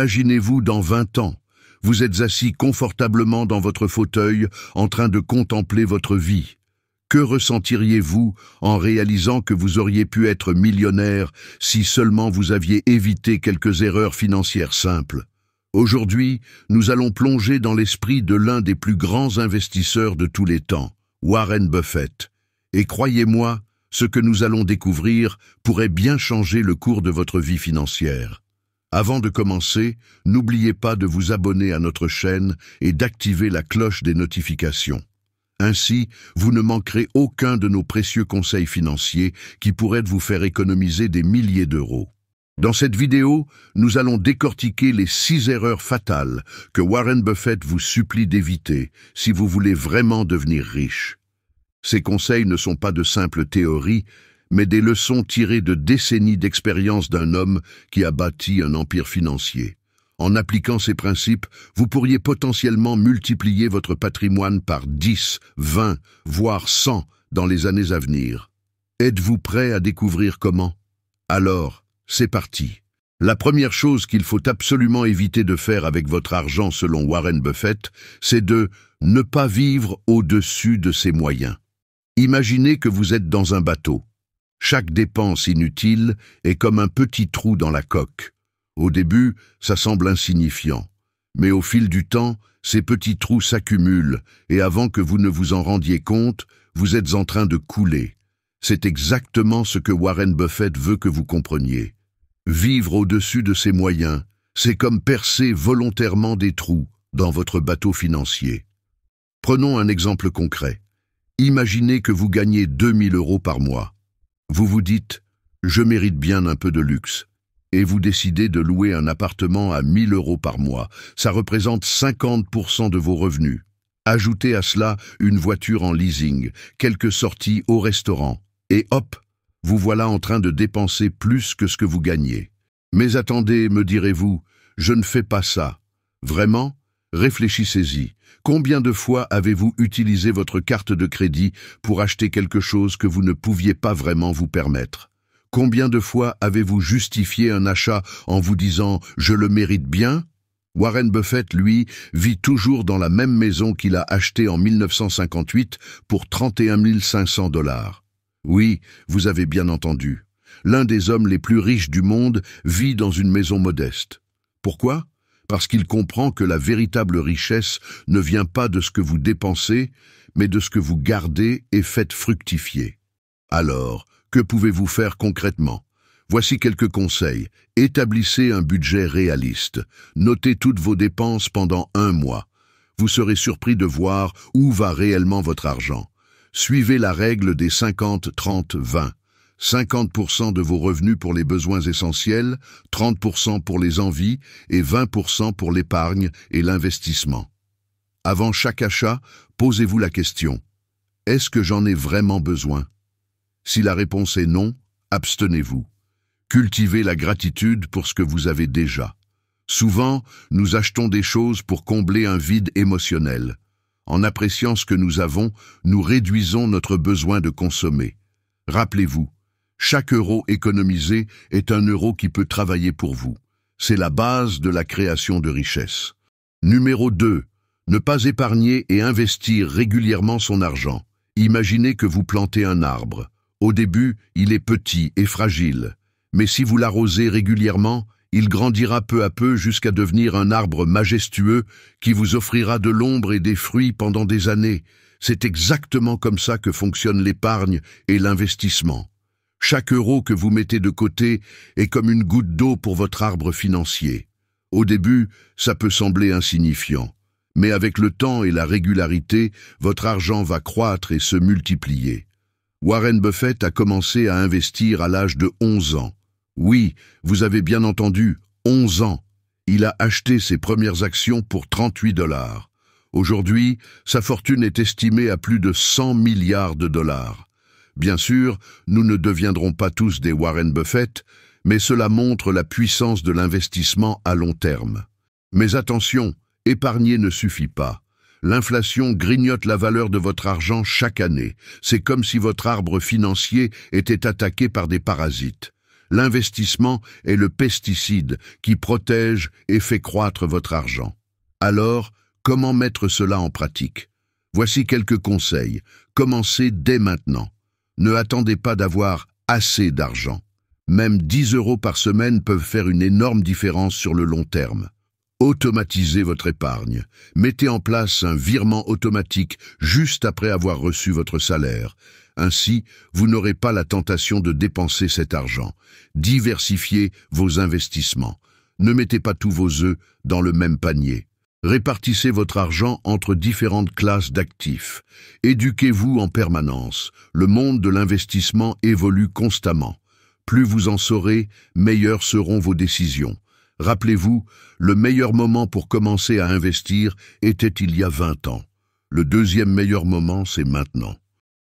Imaginez-vous dans 20 ans, vous êtes assis confortablement dans votre fauteuil en train de contempler votre vie. Que ressentiriez-vous en réalisant que vous auriez pu être millionnaire si seulement vous aviez évité quelques erreurs financières simples Aujourd'hui, nous allons plonger dans l'esprit de l'un des plus grands investisseurs de tous les temps, Warren Buffett. Et croyez-moi, ce que nous allons découvrir pourrait bien changer le cours de votre vie financière. Avant de commencer, n'oubliez pas de vous abonner à notre chaîne et d'activer la cloche des notifications. Ainsi, vous ne manquerez aucun de nos précieux conseils financiers qui pourraient vous faire économiser des milliers d'euros. Dans cette vidéo, nous allons décortiquer les six erreurs fatales que Warren Buffett vous supplie d'éviter si vous voulez vraiment devenir riche. Ces conseils ne sont pas de simples théories, mais des leçons tirées de décennies d'expérience d'un homme qui a bâti un empire financier. En appliquant ces principes, vous pourriez potentiellement multiplier votre patrimoine par 10, 20, voire 100 dans les années à venir. Êtes-vous prêt à découvrir comment Alors, c'est parti. La première chose qu'il faut absolument éviter de faire avec votre argent selon Warren Buffett, c'est de ne pas vivre au-dessus de ses moyens. Imaginez que vous êtes dans un bateau. Chaque dépense inutile est comme un petit trou dans la coque. Au début, ça semble insignifiant. Mais au fil du temps, ces petits trous s'accumulent et avant que vous ne vous en rendiez compte, vous êtes en train de couler. C'est exactement ce que Warren Buffett veut que vous compreniez. Vivre au-dessus de ses moyens, c'est comme percer volontairement des trous dans votre bateau financier. Prenons un exemple concret. Imaginez que vous gagnez 2000 euros par mois. Vous vous dites « je mérite bien un peu de luxe » et vous décidez de louer un appartement à 1000 euros par mois. Ça représente 50% de vos revenus. Ajoutez à cela une voiture en leasing, quelques sorties au restaurant, et hop, vous voilà en train de dépenser plus que ce que vous gagnez. Mais attendez, me direz-vous, je ne fais pas ça. Vraiment Réfléchissez-y. Combien de fois avez-vous utilisé votre carte de crédit pour acheter quelque chose que vous ne pouviez pas vraiment vous permettre Combien de fois avez-vous justifié un achat en vous disant « je le mérite bien » Warren Buffett, lui, vit toujours dans la même maison qu'il a achetée en 1958 pour 31 500 dollars. Oui, vous avez bien entendu. L'un des hommes les plus riches du monde vit dans une maison modeste. Pourquoi parce qu'il comprend que la véritable richesse ne vient pas de ce que vous dépensez, mais de ce que vous gardez et faites fructifier. Alors, que pouvez-vous faire concrètement Voici quelques conseils. Établissez un budget réaliste. Notez toutes vos dépenses pendant un mois. Vous serez surpris de voir où va réellement votre argent. Suivez la règle des 50-30-20. 50% de vos revenus pour les besoins essentiels, 30% pour les envies et 20% pour l'épargne et l'investissement. Avant chaque achat, posez-vous la question. Est-ce que j'en ai vraiment besoin Si la réponse est non, abstenez-vous. Cultivez la gratitude pour ce que vous avez déjà. Souvent, nous achetons des choses pour combler un vide émotionnel. En appréciant ce que nous avons, nous réduisons notre besoin de consommer. Rappelez-vous, chaque euro économisé est un euro qui peut travailler pour vous. C'est la base de la création de richesses. Numéro 2. Ne pas épargner et investir régulièrement son argent. Imaginez que vous plantez un arbre. Au début, il est petit et fragile. Mais si vous l'arrosez régulièrement, il grandira peu à peu jusqu'à devenir un arbre majestueux qui vous offrira de l'ombre et des fruits pendant des années. C'est exactement comme ça que fonctionne l'épargne et l'investissement. Chaque euro que vous mettez de côté est comme une goutte d'eau pour votre arbre financier. Au début, ça peut sembler insignifiant. Mais avec le temps et la régularité, votre argent va croître et se multiplier. Warren Buffett a commencé à investir à l'âge de 11 ans. Oui, vous avez bien entendu, 11 ans. Il a acheté ses premières actions pour 38 dollars. Aujourd'hui, sa fortune est estimée à plus de 100 milliards de dollars. Bien sûr, nous ne deviendrons pas tous des Warren Buffett, mais cela montre la puissance de l'investissement à long terme. Mais attention, épargner ne suffit pas. L'inflation grignote la valeur de votre argent chaque année. C'est comme si votre arbre financier était attaqué par des parasites. L'investissement est le pesticide qui protège et fait croître votre argent. Alors, comment mettre cela en pratique Voici quelques conseils. Commencez dès maintenant. Ne attendez pas d'avoir assez d'argent. Même 10 euros par semaine peuvent faire une énorme différence sur le long terme. Automatisez votre épargne. Mettez en place un virement automatique juste après avoir reçu votre salaire. Ainsi, vous n'aurez pas la tentation de dépenser cet argent. Diversifiez vos investissements. Ne mettez pas tous vos œufs dans le même panier. Répartissez votre argent entre différentes classes d'actifs. Éduquez-vous en permanence. Le monde de l'investissement évolue constamment. Plus vous en saurez, meilleures seront vos décisions. Rappelez-vous, le meilleur moment pour commencer à investir était il y a 20 ans. Le deuxième meilleur moment, c'est maintenant.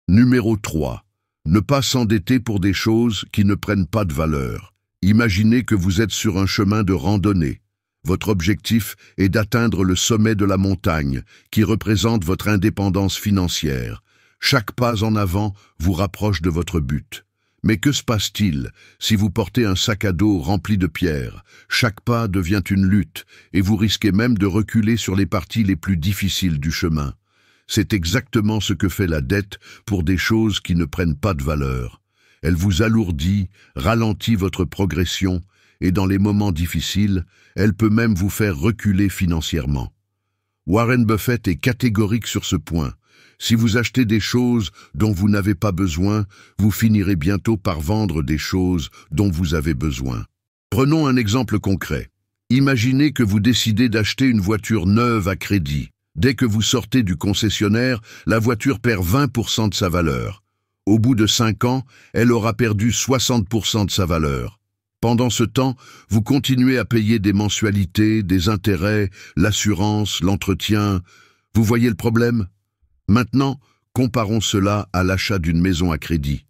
Numéro 3. Ne pas s'endetter pour des choses qui ne prennent pas de valeur. Imaginez que vous êtes sur un chemin de randonnée. Votre objectif est d'atteindre le sommet de la montagne, qui représente votre indépendance financière. Chaque pas en avant vous rapproche de votre but. Mais que se passe-t-il si vous portez un sac à dos rempli de pierres Chaque pas devient une lutte et vous risquez même de reculer sur les parties les plus difficiles du chemin. C'est exactement ce que fait la dette pour des choses qui ne prennent pas de valeur. Elle vous alourdit, ralentit votre progression et dans les moments difficiles, elle peut même vous faire reculer financièrement. Warren Buffett est catégorique sur ce point. Si vous achetez des choses dont vous n'avez pas besoin, vous finirez bientôt par vendre des choses dont vous avez besoin. Prenons un exemple concret. Imaginez que vous décidez d'acheter une voiture neuve à crédit. Dès que vous sortez du concessionnaire, la voiture perd 20% de sa valeur. Au bout de 5 ans, elle aura perdu 60% de sa valeur. Pendant ce temps, vous continuez à payer des mensualités, des intérêts, l'assurance, l'entretien. Vous voyez le problème Maintenant, comparons cela à l'achat d'une maison à crédit.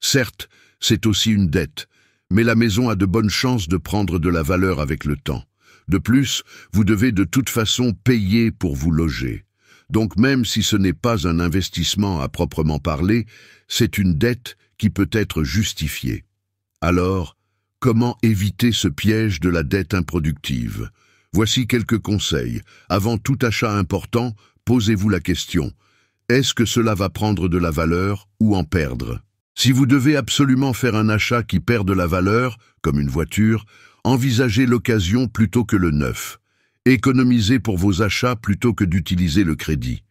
Certes, c'est aussi une dette, mais la maison a de bonnes chances de prendre de la valeur avec le temps. De plus, vous devez de toute façon payer pour vous loger. Donc même si ce n'est pas un investissement à proprement parler, c'est une dette qui peut être justifiée. Alors, Comment éviter ce piège de la dette improductive Voici quelques conseils. Avant tout achat important, posez-vous la question. Est-ce que cela va prendre de la valeur ou en perdre Si vous devez absolument faire un achat qui perd de la valeur, comme une voiture, envisagez l'occasion plutôt que le neuf. Économisez pour vos achats plutôt que d'utiliser le crédit.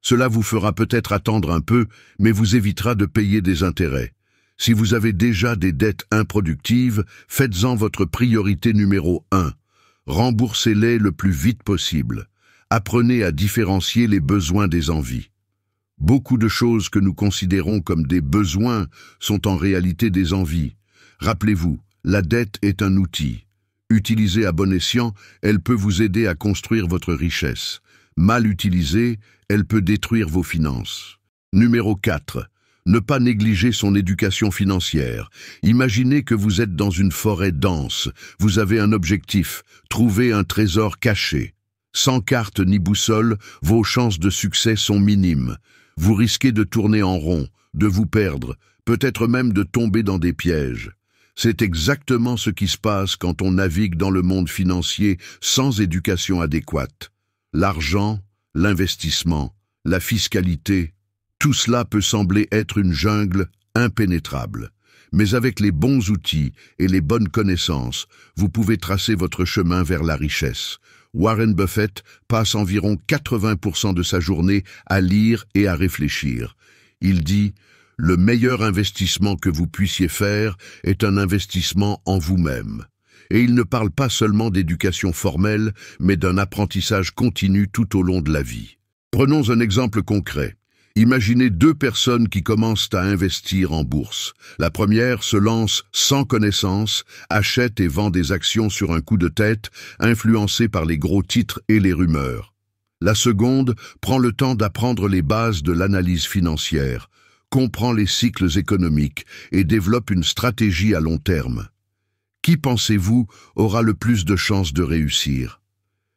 Cela vous fera peut-être attendre un peu, mais vous évitera de payer des intérêts. Si vous avez déjà des dettes improductives, faites-en votre priorité numéro 1. Remboursez-les le plus vite possible. Apprenez à différencier les besoins des envies. Beaucoup de choses que nous considérons comme des besoins sont en réalité des envies. Rappelez-vous, la dette est un outil. Utilisée à bon escient, elle peut vous aider à construire votre richesse. Mal utilisée, elle peut détruire vos finances. Numéro 4. Ne pas négliger son éducation financière. Imaginez que vous êtes dans une forêt dense. Vous avez un objectif, trouver un trésor caché. Sans carte ni boussole, vos chances de succès sont minimes. Vous risquez de tourner en rond, de vous perdre, peut-être même de tomber dans des pièges. C'est exactement ce qui se passe quand on navigue dans le monde financier sans éducation adéquate. L'argent, l'investissement, la fiscalité, tout cela peut sembler être une jungle impénétrable. Mais avec les bons outils et les bonnes connaissances, vous pouvez tracer votre chemin vers la richesse. Warren Buffett passe environ 80% de sa journée à lire et à réfléchir. Il dit « Le meilleur investissement que vous puissiez faire est un investissement en vous-même ». Et il ne parle pas seulement d'éducation formelle, mais d'un apprentissage continu tout au long de la vie. Prenons un exemple concret. Imaginez deux personnes qui commencent à investir en bourse. La première se lance sans connaissance, achète et vend des actions sur un coup de tête, influencée par les gros titres et les rumeurs. La seconde prend le temps d'apprendre les bases de l'analyse financière, comprend les cycles économiques et développe une stratégie à long terme. Qui pensez-vous aura le plus de chances de réussir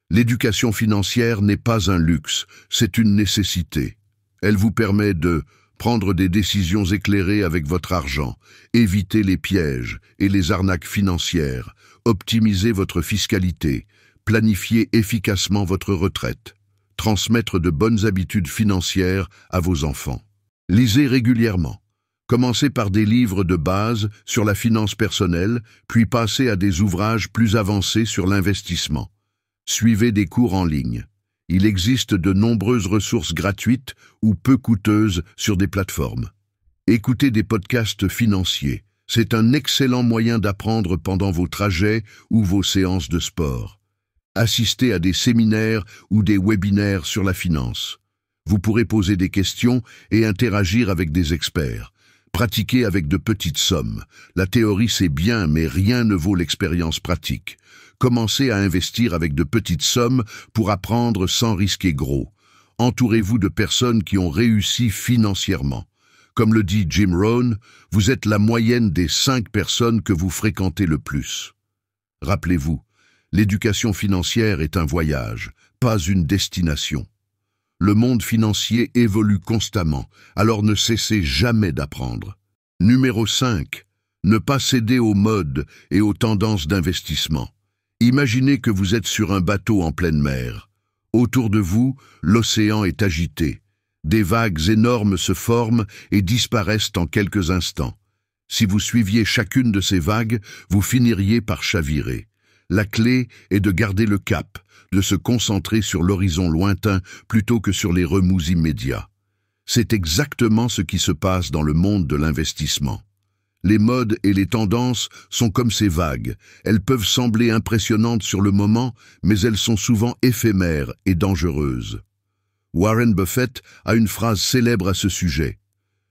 L'éducation financière n'est pas un luxe, c'est une nécessité. Elle vous permet de prendre des décisions éclairées avec votre argent, éviter les pièges et les arnaques financières, optimiser votre fiscalité, planifier efficacement votre retraite, transmettre de bonnes habitudes financières à vos enfants. Lisez régulièrement. Commencez par des livres de base sur la finance personnelle, puis passez à des ouvrages plus avancés sur l'investissement. Suivez des cours en ligne il existe de nombreuses ressources gratuites ou peu coûteuses sur des plateformes. Écoutez des podcasts financiers. C'est un excellent moyen d'apprendre pendant vos trajets ou vos séances de sport. Assistez à des séminaires ou des webinaires sur la finance. Vous pourrez poser des questions et interagir avec des experts. Pratiquez avec de petites sommes. La théorie c'est bien, mais rien ne vaut l'expérience pratique. Commencez à investir avec de petites sommes pour apprendre sans risquer gros. Entourez-vous de personnes qui ont réussi financièrement. Comme le dit Jim Rohn, vous êtes la moyenne des cinq personnes que vous fréquentez le plus. Rappelez-vous, l'éducation financière est un voyage, pas une destination. Le monde financier évolue constamment, alors ne cessez jamais d'apprendre. Numéro 5. Ne pas céder aux modes et aux tendances d'investissement. Imaginez que vous êtes sur un bateau en pleine mer. Autour de vous, l'océan est agité. Des vagues énormes se forment et disparaissent en quelques instants. Si vous suiviez chacune de ces vagues, vous finiriez par chavirer. La clé est de garder le cap, de se concentrer sur l'horizon lointain plutôt que sur les remous immédiats. C'est exactement ce qui se passe dans le monde de l'investissement. Les modes et les tendances sont comme ces vagues. Elles peuvent sembler impressionnantes sur le moment, mais elles sont souvent éphémères et dangereuses. Warren Buffett a une phrase célèbre à ce sujet.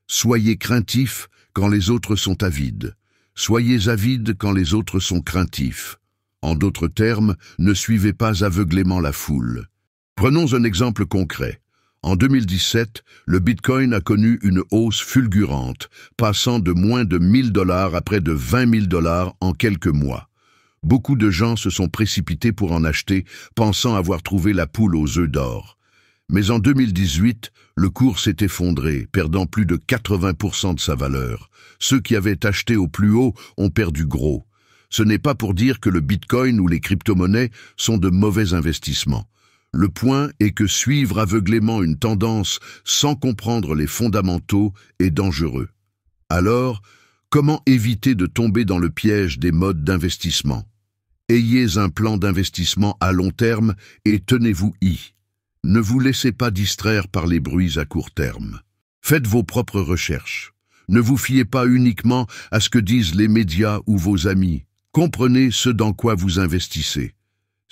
Soyez craintifs quand les autres sont avides. Soyez avides quand les autres sont craintifs. En d'autres termes, ne suivez pas aveuglément la foule. Prenons un exemple concret. En 2017, le Bitcoin a connu une hausse fulgurante, passant de moins de 1000 dollars à près de 20 000 dollars en quelques mois. Beaucoup de gens se sont précipités pour en acheter, pensant avoir trouvé la poule aux œufs d'or. Mais en 2018, le cours s'est effondré, perdant plus de 80% de sa valeur. Ceux qui avaient acheté au plus haut ont perdu gros. Ce n'est pas pour dire que le Bitcoin ou les crypto-monnaies sont de mauvais investissements. Le point est que suivre aveuglément une tendance sans comprendre les fondamentaux est dangereux. Alors, comment éviter de tomber dans le piège des modes d'investissement Ayez un plan d'investissement à long terme et tenez-vous y. Ne vous laissez pas distraire par les bruits à court terme. Faites vos propres recherches. Ne vous fiez pas uniquement à ce que disent les médias ou vos amis. Comprenez ce dans quoi vous investissez.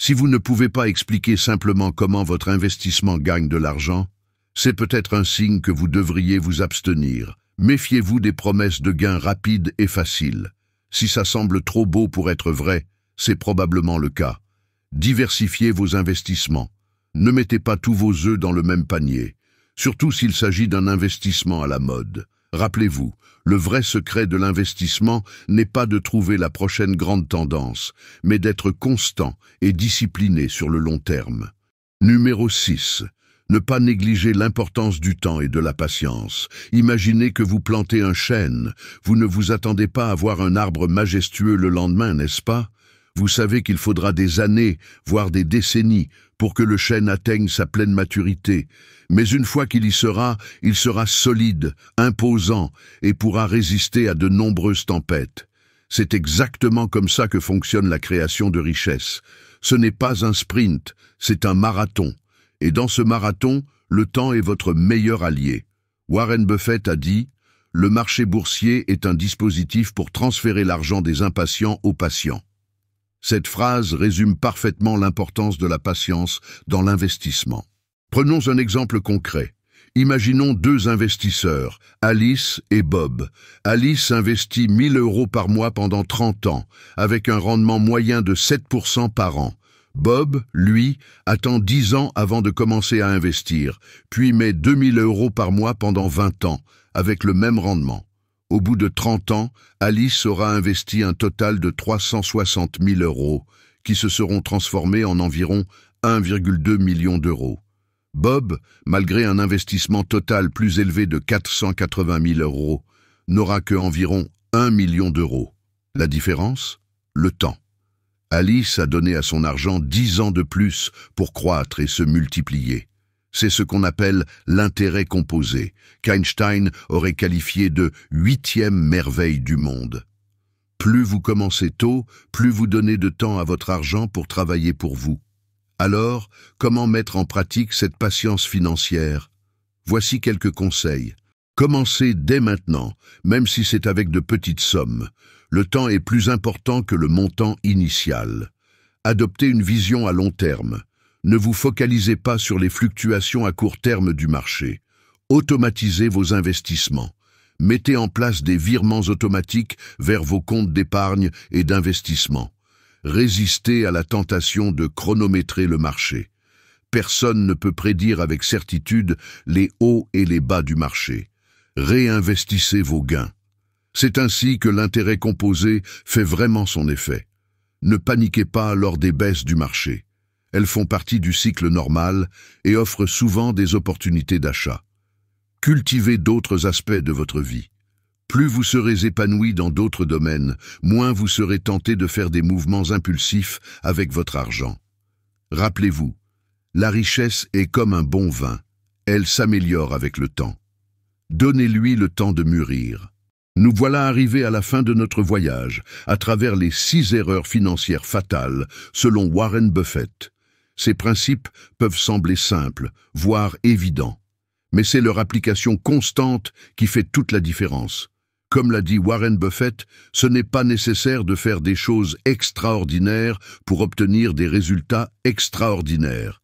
Si vous ne pouvez pas expliquer simplement comment votre investissement gagne de l'argent, c'est peut-être un signe que vous devriez vous abstenir. Méfiez-vous des promesses de gains rapides et faciles. Si ça semble trop beau pour être vrai, c'est probablement le cas. Diversifiez vos investissements. Ne mettez pas tous vos œufs dans le même panier, surtout s'il s'agit d'un investissement à la mode. Rappelez-vous, le vrai secret de l'investissement n'est pas de trouver la prochaine grande tendance, mais d'être constant et discipliné sur le long terme. Numéro 6. Ne pas négliger l'importance du temps et de la patience. Imaginez que vous plantez un chêne. Vous ne vous attendez pas à voir un arbre majestueux le lendemain, n'est-ce pas vous savez qu'il faudra des années, voire des décennies, pour que le chêne atteigne sa pleine maturité. Mais une fois qu'il y sera, il sera solide, imposant, et pourra résister à de nombreuses tempêtes. C'est exactement comme ça que fonctionne la création de richesses. Ce n'est pas un sprint, c'est un marathon. Et dans ce marathon, le temps est votre meilleur allié. Warren Buffett a dit « Le marché boursier est un dispositif pour transférer l'argent des impatients aux patients. Cette phrase résume parfaitement l'importance de la patience dans l'investissement. Prenons un exemple concret. Imaginons deux investisseurs, Alice et Bob. Alice investit 1000 euros par mois pendant 30 ans, avec un rendement moyen de 7% par an. Bob, lui, attend 10 ans avant de commencer à investir, puis met 2000 euros par mois pendant 20 ans, avec le même rendement. Au bout de 30 ans, Alice aura investi un total de 360 000 euros, qui se seront transformés en environ 1,2 million d'euros. Bob, malgré un investissement total plus élevé de 480 000 euros, n'aura que environ 1 million d'euros. La différence Le temps. Alice a donné à son argent 10 ans de plus pour croître et se multiplier. C'est ce qu'on appelle l'intérêt composé, qu'Einstein aurait qualifié de huitième merveille du monde. Plus vous commencez tôt, plus vous donnez de temps à votre argent pour travailler pour vous. Alors, comment mettre en pratique cette patience financière Voici quelques conseils. Commencez dès maintenant, même si c'est avec de petites sommes. Le temps est plus important que le montant initial. Adoptez une vision à long terme. Ne vous focalisez pas sur les fluctuations à court terme du marché. Automatisez vos investissements. Mettez en place des virements automatiques vers vos comptes d'épargne et d'investissement. Résistez à la tentation de chronométrer le marché. Personne ne peut prédire avec certitude les hauts et les bas du marché. Réinvestissez vos gains. C'est ainsi que l'intérêt composé fait vraiment son effet. Ne paniquez pas lors des baisses du marché. Elles font partie du cycle normal et offrent souvent des opportunités d'achat. Cultivez d'autres aspects de votre vie. Plus vous serez épanoui dans d'autres domaines, moins vous serez tenté de faire des mouvements impulsifs avec votre argent. Rappelez-vous, la richesse est comme un bon vin, elle s'améliore avec le temps. Donnez-lui le temps de mûrir. Nous voilà arrivés à la fin de notre voyage, à travers les six erreurs financières fatales, selon Warren Buffett. Ces principes peuvent sembler simples, voire évidents, mais c'est leur application constante qui fait toute la différence. Comme l'a dit Warren Buffett, ce n'est pas nécessaire de faire des choses extraordinaires pour obtenir des résultats extraordinaires.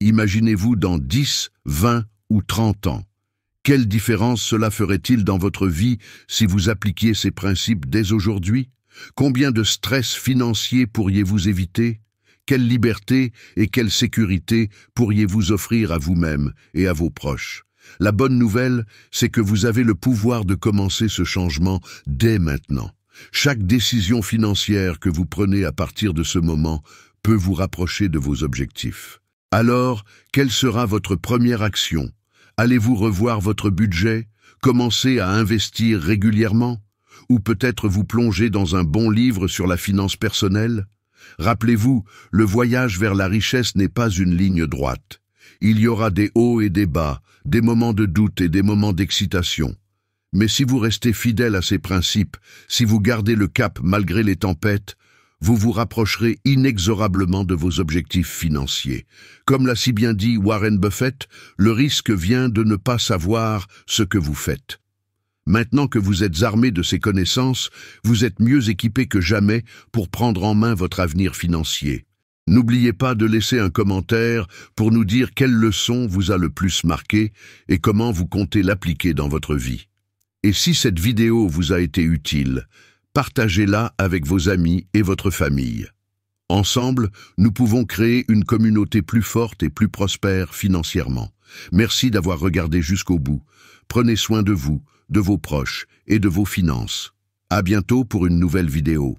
Imaginez-vous dans 10, 20 ou 30 ans. Quelle différence cela ferait-il dans votre vie si vous appliquiez ces principes dès aujourd'hui Combien de stress financier pourriez-vous éviter quelle liberté et quelle sécurité pourriez-vous offrir à vous-même et à vos proches La bonne nouvelle, c'est que vous avez le pouvoir de commencer ce changement dès maintenant. Chaque décision financière que vous prenez à partir de ce moment peut vous rapprocher de vos objectifs. Alors, quelle sera votre première action Allez-vous revoir votre budget Commencer à investir régulièrement Ou peut-être vous plonger dans un bon livre sur la finance personnelle Rappelez-vous, le voyage vers la richesse n'est pas une ligne droite. Il y aura des hauts et des bas, des moments de doute et des moments d'excitation. Mais si vous restez fidèle à ces principes, si vous gardez le cap malgré les tempêtes, vous vous rapprocherez inexorablement de vos objectifs financiers. Comme l'a si bien dit Warren Buffett, le risque vient de ne pas savoir ce que vous faites. Maintenant que vous êtes armé de ces connaissances, vous êtes mieux équipé que jamais pour prendre en main votre avenir financier. N'oubliez pas de laisser un commentaire pour nous dire quelle leçon vous a le plus marqué et comment vous comptez l'appliquer dans votre vie. Et si cette vidéo vous a été utile, partagez-la avec vos amis et votre famille. Ensemble, nous pouvons créer une communauté plus forte et plus prospère financièrement. Merci d'avoir regardé jusqu'au bout. Prenez soin de vous, de vos proches et de vos finances. À bientôt pour une nouvelle vidéo.